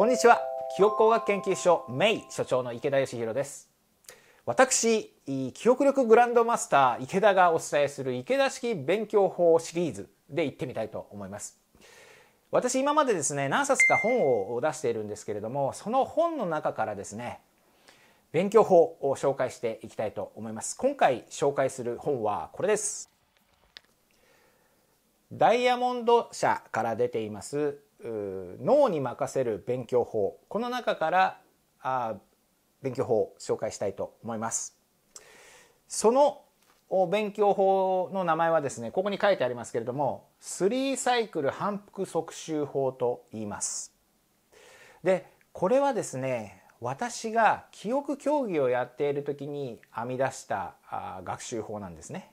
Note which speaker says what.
Speaker 1: こんにちは記憶工学研究所メイ所長の池田義弘です私記憶力グランドマスター池田がお伝えする池田式勉強法シリーズで行ってみたいと思います私今までですね何冊か本を出しているんですけれどもその本の中からですね勉強法を紹介していきたいと思います今回紹介する本はこれですダイヤモンド社から出ています脳に任せる勉強法この中からあ勉強法を紹介したいと思います。その勉強法の名前はですねここに書いてありますけれども3サイクル反復速習法と言います。でこれはですね私が記憶競技をやっている時に編み出したあ学習法なんですね。